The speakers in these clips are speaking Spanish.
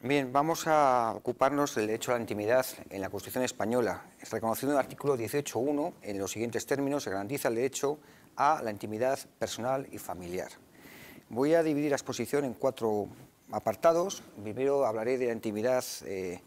Bien, vamos a ocuparnos del derecho a la intimidad en la Constitución española. Es Reconocido en el artículo 18.1, en los siguientes términos, se garantiza el derecho a la intimidad personal y familiar. Voy a dividir la exposición en cuatro apartados. Primero hablaré de la intimidad eh,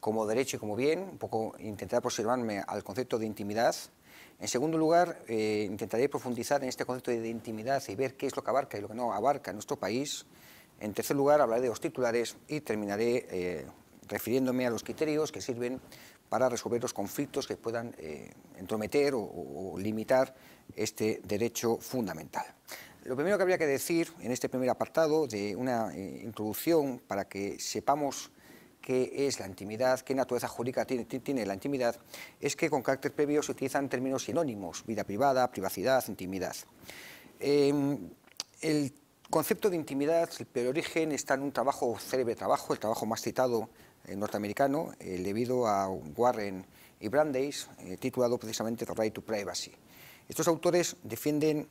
como derecho y como bien, un poco intentaré aproximarme al concepto de intimidad. En segundo lugar, eh, intentaré profundizar en este concepto de intimidad y ver qué es lo que abarca y lo que no abarca en nuestro país. En tercer lugar, hablaré de los titulares y terminaré eh, refiriéndome a los criterios que sirven para resolver los conflictos que puedan eh, entrometer o, limitar este derecho fundamental. Lo primero que habría que decir en este primer apartado de una eh, introducción para que sepamos qué es la intimidad, qué naturaleza jurídica tiene, la intimidad, es que con carácter previo se utilizan términos sinónimos, vida privada, privacidad, intimidad. Eh, el concepto de intimidad, el origen, está en un trabajo, célebre trabajo, el trabajo más citado eh, norteamericano, eh, debido a Warren y Brandeis, eh, titulado precisamente The Right to Privacy. Estos autores defienden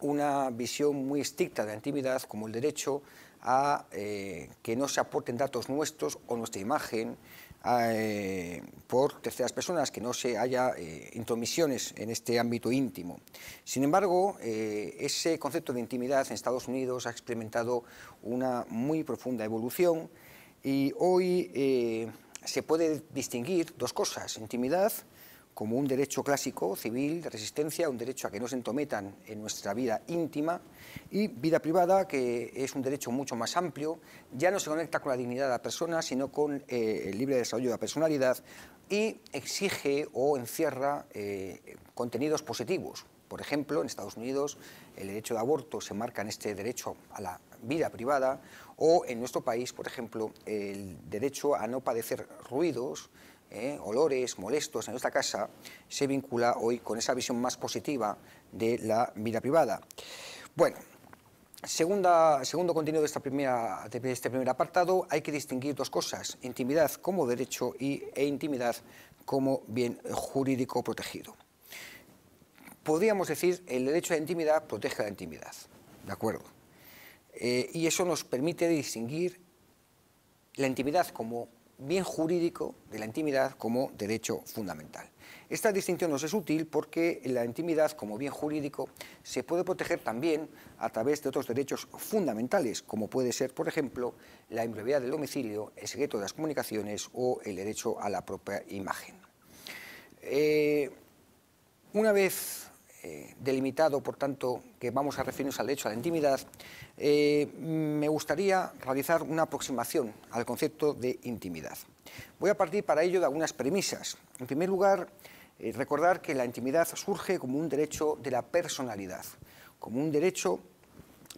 una visión muy estricta de la intimidad como el derecho a que no se aporten datos nuestros o nuestra imagen, eh, por terceras personas, que no se haya eh, intromisiones en este ámbito íntimo. Sin embargo, eh, ese concepto de intimidad en Estados Unidos ha experimentado una muy profunda evolución y hoy se puede distinguir dos cosas, intimidad como un derecho clásico, civil, de resistencia, un derecho a que no se entometan en nuestra vida íntima y vida privada, que es un derecho mucho más amplio, ya no se conecta con la dignidad de la persona, sino con eh, el libre desarrollo de la personalidad y exige o encierra eh, contenidos positivos. Por ejemplo, en Estados Unidos el derecho de aborto se marca en este derecho a la vida privada o en nuestro país, por ejemplo, el derecho a no padecer ruidos, ¿eh? olores molestos en nuestra casa, se vincula hoy con esa visión más positiva de la vida privada. Bueno, Segunda, segundo contenido de, esta primera, de este primer apartado, hay que distinguir dos cosas, intimidad como derecho y, e intimidad como bien jurídico protegido. Podríamos decir, el derecho a la intimidad protege la intimidad, ¿de acuerdo? Eh, y eso nos permite distinguir la intimidad como bien jurídico de la intimidad como derecho fundamental. Esta distinción nos es útil porque la intimidad como bien jurídico se puede proteger también a través de otros derechos fundamentales, como puede ser, por ejemplo, la inviolabilidad del domicilio, el secreto de las comunicaciones o el derecho a la propia imagen. Eh, una vez eh, delimitado, por tanto, que vamos a referirnos al derecho a la intimidad, eh, me gustaría realizar una aproximación al concepto de intimidad. Voy a partir para ello de algunas premisas. En primer lugar, eh, recordar que la intimidad surge como un derecho de la personalidad, como un derecho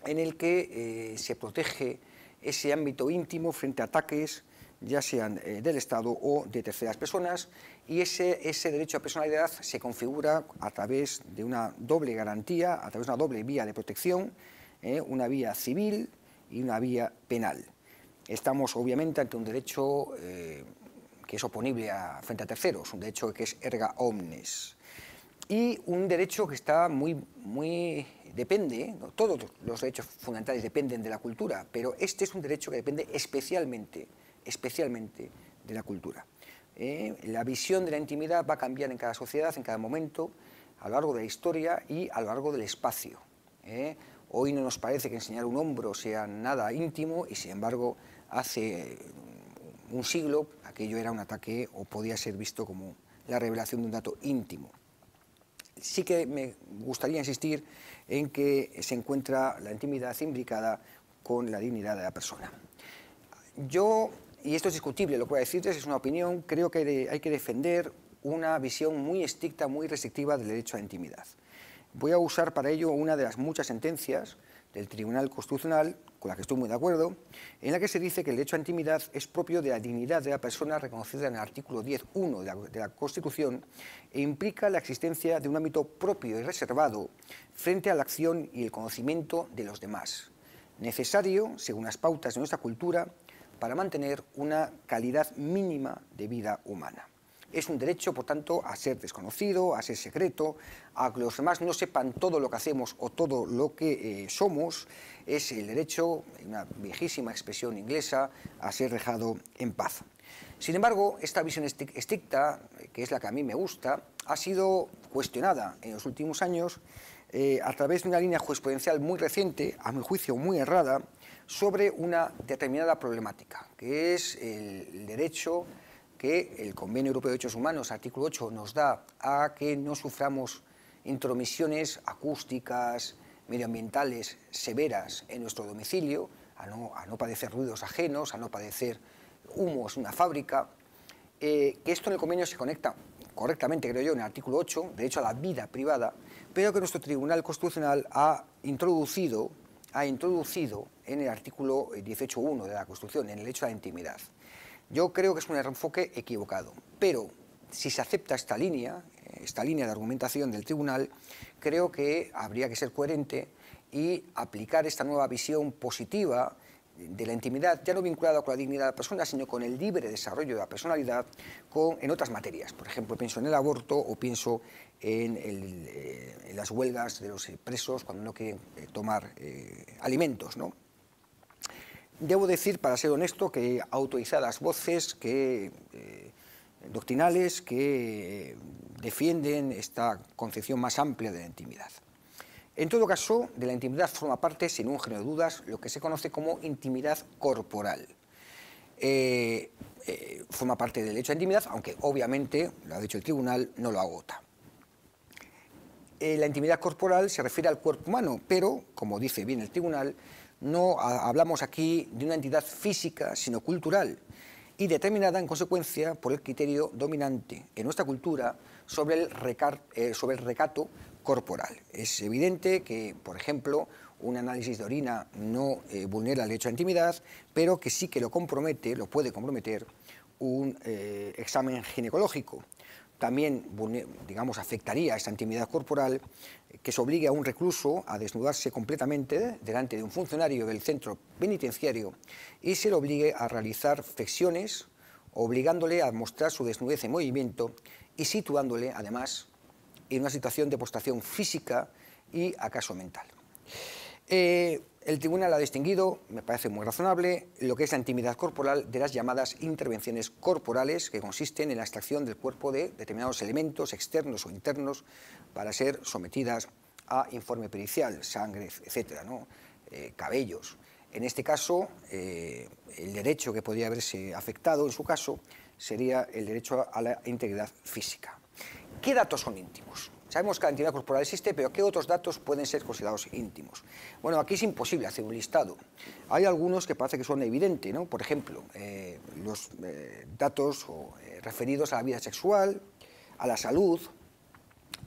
en el que se protege ese ámbito íntimo frente a ataques, ya sean eh, del Estado o de terceras personas, y ese, derecho a personalidad se configura a través de una doble garantía, a través de una doble vía de protección, eh, una vía civil y una vía penal. Estamos obviamente ante un derecho eh, que es oponible frente a terceros, un derecho que es erga omnes y un derecho que está muy, muy depende, todos los derechos fundamentales dependen de la cultura, pero este es un derecho que depende especialmente especialmente de la cultura. Eh, la visión de la intimidad va a cambiar en cada sociedad, en cada momento, a lo largo de la historia y a lo largo del espacio. Eh. Hoy no nos parece que enseñar un hombro sea nada íntimo y sin embargo hace un siglo aquello era un ataque o podía ser visto como la revelación de un dato íntimo. Sí que me gustaría insistir en que se encuentra la intimidad imbricada con la dignidad de la persona. Yo y esto es discutible, lo que voy a decirles es una opinión, creo que hay que defender una visión muy estricta, muy restrictiva del derecho a la intimidad. Voy a usar para ello una de las muchas sentencias del Tribunal Constitucional, con la que estoy muy de acuerdo, en la que se dice que el derecho a intimidad es propio de la dignidad de la persona reconocida en el artículo 10.1 de la Constitución e implica la existencia de un ámbito propio y reservado frente a la acción y el conocimiento de los demás. Necesario, según las pautas de nuestra cultura, para mantener una calidad mínima de vida humana. Es un derecho, por tanto, a ser desconocido, a ser secreto, a que los demás no sepan todo lo que hacemos o todo lo que eh, somos. Es el derecho, una viejísima expresión inglesa, a ser dejado en paz. Sin embargo, esta visión estricta, que es la que a mí me gusta, ha sido cuestionada en los últimos años eh, a través de una línea jurisprudencial muy reciente, a mi juicio muy errada, sobre una determinada problemática, que es el derecho que el Convenio Europeo de Derechos Humanos, artículo 8, nos da a que no suframos intromisiones acústicas, medioambientales severas en nuestro domicilio, a no, padecer ruidos ajenos, a no padecer humos en una fábrica, eh, que esto en el convenio se conecta correctamente, creo yo, en el artículo 8, derecho a la vida privada, pero que nuestro Tribunal Constitucional ha introducido ha introducido en el artículo 18.1 de la Constitución, en el hecho de la intimidad. Yo creo que es un enfoque equivocado, pero si se acepta esta línea, eh, esta línea de argumentación del tribunal, creo que habría que ser coherente y aplicar esta nueva visión positiva de la intimidad, ya no vinculada con la dignidad de la persona, sino con el libre desarrollo de la personalidad en otras materias. Por ejemplo, pienso en el aborto o pienso en, eh, las huelgas de los eh, presos cuando no quieren eh, tomar alimentos. ¿no? Debo decir, para ser honesto, que autorizadas voces que, doctrinales que defienden esta concepción más amplia de la intimidad. En todo caso, de la intimidad forma parte, sin un género de dudas, lo que se conoce como intimidad corporal. Eh, eh, forma parte del hecho de intimidad, aunque obviamente, lo ha dicho el tribunal, no lo agota. Eh, la intimidad corporal se refiere al cuerpo humano, pero, como dice bien el tribunal, no hablamos aquí de una entidad física, sino cultural, y determinada en consecuencia por el criterio dominante en nuestra cultura sobre el, sobre el recato corporal. Es evidente que, por ejemplo, un análisis de orina no eh, vulnera el derecho a intimidad, pero que sí que lo compromete, lo puede comprometer, un eh, examen ginecológico. También, digamos, afectaría esa intimidad corporal eh, que se obligue a un recluso a desnudarse completamente delante de un funcionario del centro penitenciario y se le obligue a realizar flexiones, obligándole a mostrar su desnudez en movimiento y situándole, además, en una situación de postración física y acaso mental. Eh, el tribunal ha distinguido, me parece muy razonable, lo que es la intimidad corporal de las llamadas intervenciones corporales, que consisten en la extracción del cuerpo de determinados elementos externos o internos para ser sometidas a informe pericial, sangre, etcétera, eh, cabellos. En este caso, eh, el derecho que podría haberse afectado en su caso sería el derecho a la integridad física. ¿Qué datos son íntimos? Sabemos que la intimidad corporal existe, pero ¿qué otros datos pueden ser considerados íntimos? Bueno, aquí es imposible hacer un listado. Hay algunos que parece que son evidentes, ¿no? Por ejemplo, eh, los eh, datos eh, referidos a la vida sexual, a la salud.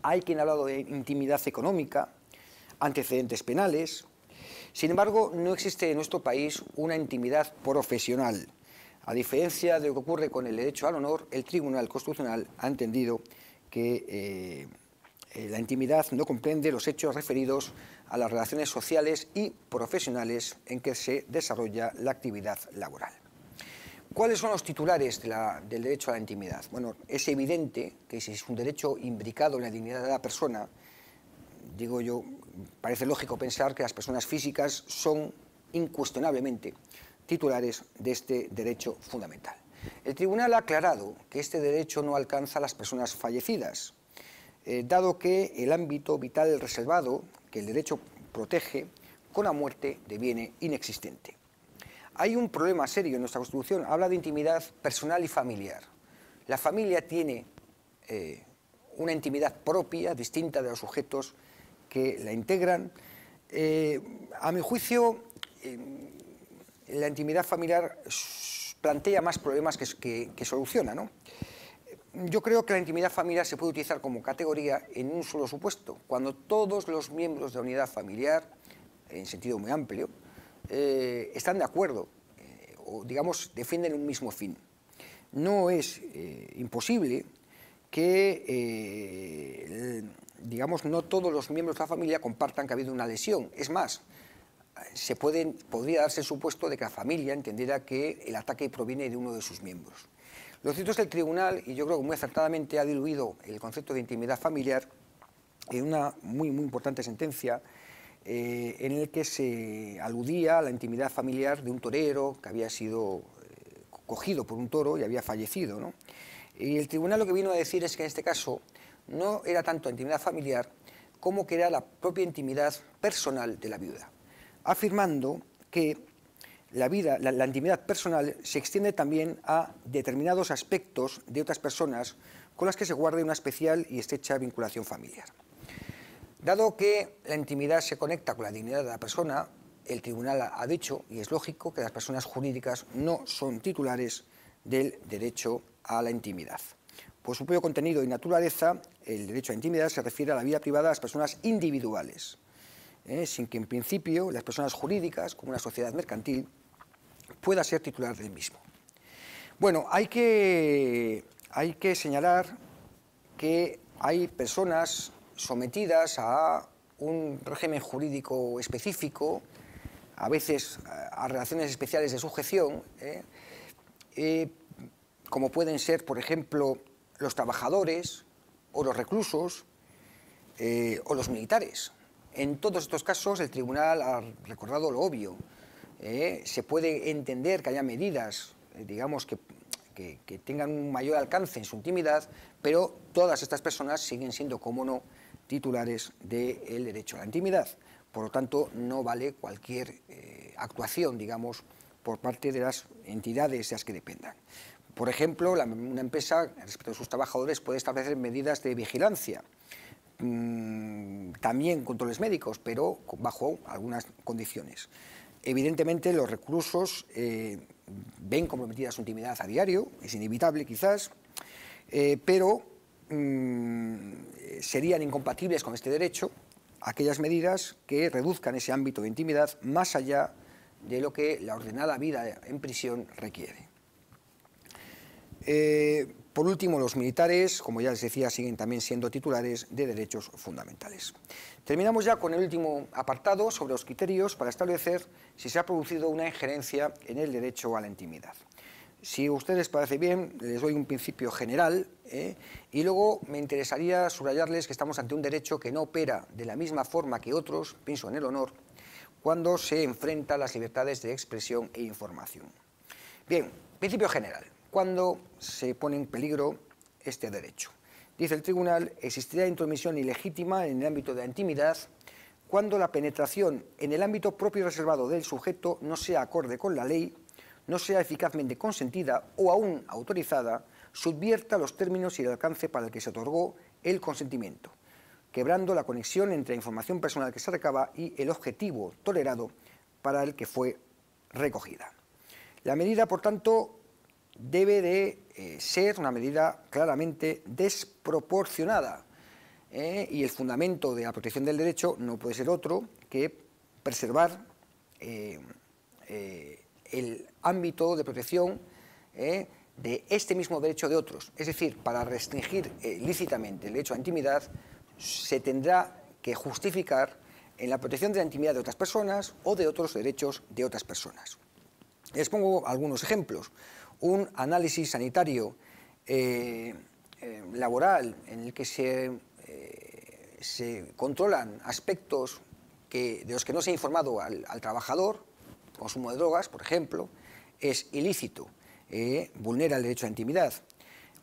Hay quien ha hablado de intimidad económica, antecedentes penales. Sin embargo, no existe en nuestro país una intimidad profesional. A diferencia de lo que ocurre con el derecho al honor, el Tribunal Constitucional ha entendido que eh, eh, la intimidad no comprende los hechos referidos a las relaciones sociales y profesionales en que se desarrolla la actividad laboral. ¿Cuáles son los titulares del derecho a la intimidad? Bueno, es evidente que si es un derecho imbricado en la dignidad de la persona, digo yo, parece lógico pensar que las personas físicas son incuestionablemente titulares de este derecho fundamental. El tribunal ha aclarado que este derecho no alcanza a las personas fallecidas, eh, dado que el ámbito vital reservado que el derecho protege con la muerte deviene inexistente. Hay un problema serio en nuestra Constitución, habla de intimidad personal y familiar. La familia tiene eh, una intimidad propia, distinta de los sujetos que la integran. Eh, a mi juicio, la intimidad familiar plantea más problemas que, que, soluciona. Yo creo que la intimidad familiar se puede utilizar como categoría en un solo supuesto, cuando todos los miembros de la unidad familiar, en sentido muy amplio, eh, están de acuerdo eh, o, digamos, defienden un mismo fin. No es eh, imposible que, digamos, no todos los miembros de la familia compartan que ha habido una lesión. Es más, se podría darse el supuesto de que la familia entendiera que el ataque proviene de uno de sus miembros. Lo cierto es que el tribunal, y yo creo que muy acertadamente ha diluido el concepto de intimidad familiar en una muy, muy importante sentencia eh, en el que se aludía a la intimidad familiar de un torero que había sido eh, cogido por un toro y había fallecido. Y el tribunal lo que vino a decir es que en este caso no era tanto intimidad familiar como que era la propia intimidad personal de la viuda afirmando que la vida, la, intimidad personal se extiende también a determinados aspectos de otras personas con las que se guarde una especial y estrecha vinculación familiar. Dado que la intimidad se conecta con la dignidad de la persona, el tribunal ha dicho, y es lógico, que las personas jurídicas no son titulares del derecho a la intimidad. Por su propio contenido y naturaleza, el derecho a la intimidad se refiere a la vida privada de las personas individuales, ¿eh? sin que en principio las personas jurídicas, como una sociedad mercantil, pueda ser titular del mismo. Bueno, hay que, señalar que hay personas sometidas a un régimen jurídico específico, a veces a, relaciones especiales de sujeción, ¿eh? Eh, como pueden ser, por ejemplo, los trabajadores o los reclusos o los militares. En todos estos casos el tribunal ha recordado lo obvio. ¿eh? se puede entender que haya medidas, eh, digamos, que, tengan un mayor alcance en su intimidad, pero todas estas personas siguen siendo, como no, titulares del derecho a la intimidad. Por lo tanto, no vale cualquier eh, actuación, digamos, por parte de las entidades de las que dependan. Por ejemplo, una empresa, respecto a sus trabajadores, puede establecer medidas de vigilancia Mm, también controles médicos, pero bajo algunas condiciones. Evidentemente los recursos eh, ven comprometida su intimidad a diario, es inevitable quizás, eh, pero mm, serían incompatibles con este derecho aquellas medidas que reduzcan ese ámbito de intimidad más allá de lo que la ordenada vida en prisión requiere. Eh, por último, los militares, como ya les decía, siguen también siendo titulares de derechos fundamentales. Terminamos ya con el último apartado sobre los criterios para establecer si se ha producido una injerencia en el derecho a la intimidad. Si a ustedes parece bien, les doy un principio general ¿eh? y luego me interesaría subrayarles que estamos ante un derecho que no opera de la misma forma que otros, pienso en el honor, cuando se enfrenta a las libertades de expresión e información. Bien, principio general cuando se pone en peligro este derecho. Dice el tribunal, existirá intromisión ilegítima en el ámbito de la intimidad cuando la penetración en el ámbito propio y reservado del sujeto no sea acorde con la ley, no sea eficazmente consentida o aún autorizada, subvierta los términos y el alcance para el que se otorgó el consentimiento, quebrando la conexión entre la información personal que se recaba y el objetivo tolerado para el que fue recogida. La medida, por tanto, debe de eh, ser una medida claramente desproporcionada. ¿eh? Y el fundamento de la protección del derecho no puede ser otro que preservar eh, el ámbito de protección de este mismo derecho de otros. Es decir, para restringir lícitamente el derecho a intimidad, se tendrá que justificar en la protección de la intimidad de otras personas o de otros derechos de otras personas. Les pongo algunos ejemplos. Un análisis sanitario eh, eh, laboral en el que eh, se, controlan aspectos que, de los que no se ha informado al, trabajador, consumo de drogas, por ejemplo, es ilícito, vulnera el derecho a intimidad.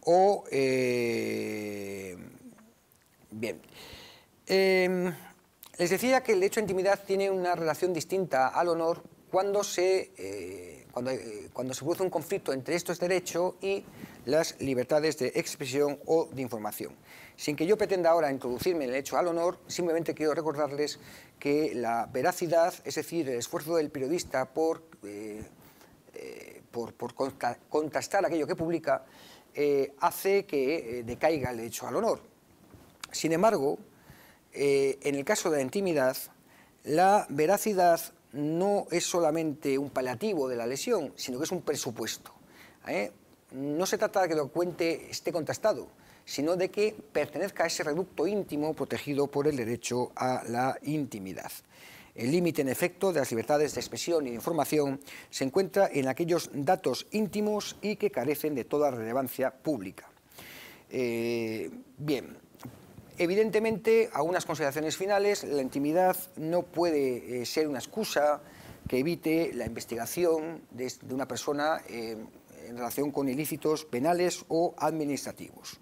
O, bien, em, les decía que el derecho a intimidad tiene una relación distinta al honor cuando se cuando, eh, cuando se produce un conflicto entre estos derechos y las libertades de expresión o de información. Sin que yo pretenda ahora introducirme en el hecho al honor, simplemente quiero recordarles que la veracidad, es decir, el esfuerzo del periodista por, eh, eh, por, por contrastar aquello que publica, hace que decaiga el hecho al honor. Sin embargo, en el caso de la intimidad, la veracidad no es solamente un paliativo de la lesión, sino que es un presupuesto. ¿eh? No se trata de que lo cuente esté contrastado, sino de que pertenezca a ese reducto íntimo protegido por el derecho a la intimidad. El límite, en efecto, de las libertades de expresión y de información se encuentra en aquellos datos íntimos y que carecen de toda relevancia pública. Eh, bien, Evidentemente, algunas consideraciones finales, la intimidad no puede eh, ser una excusa que evite la investigación de, una persona eh, en relación con ilícitos penales o administrativos.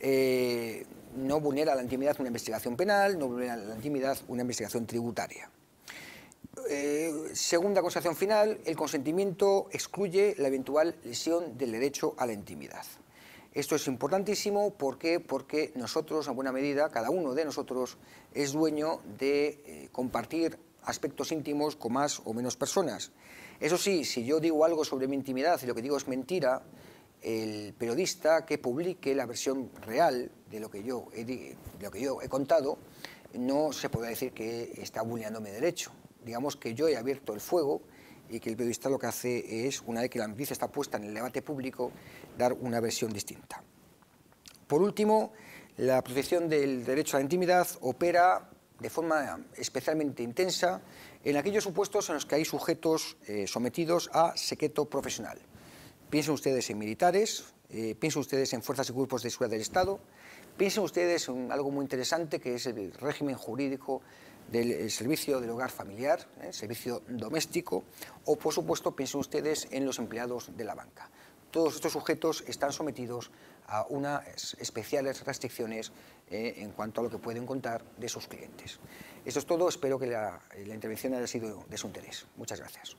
Eh, no vulnera la intimidad una investigación penal, no vulnera la intimidad una investigación tributaria. segunda consideración final, el consentimiento excluye la eventual lesión del derecho a la intimidad. Esto es importantísimo porque nosotros, en buena medida, cada uno de nosotros es dueño de eh, compartir aspectos íntimos con más o menos personas. Eso sí, si yo digo algo sobre mi intimidad y lo que digo es mentira, el periodista que publique la versión real de lo que yo he, lo que yo he contado no se puede decir que está vulnerando mi derecho. Digamos que yo he abierto el fuego y que el periodista lo que hace es, una vez que la noticia está puesta en el debate público, dar una versión distinta. Por último, la protección del derecho a la intimidad opera de forma especialmente intensa en aquellos supuestos en los que hay sujetos eh, sometidos a secreto profesional. Piensen ustedes en militares, eh, piensen ustedes en fuerzas y grupos de seguridad del Estado, piensen ustedes en algo muy interesante que es el régimen jurídico del eh, servicio del hogar familiar, ¿eh? servicio doméstico, o por supuesto piensen ustedes en los empleados de la banca. Todos estos sujetos están sometidos a unas especiales restricciones eh, en cuanto a lo que pueden contar de sus clientes. Esto es todo, espero que la intervención haya sido de su interés. Muchas gracias.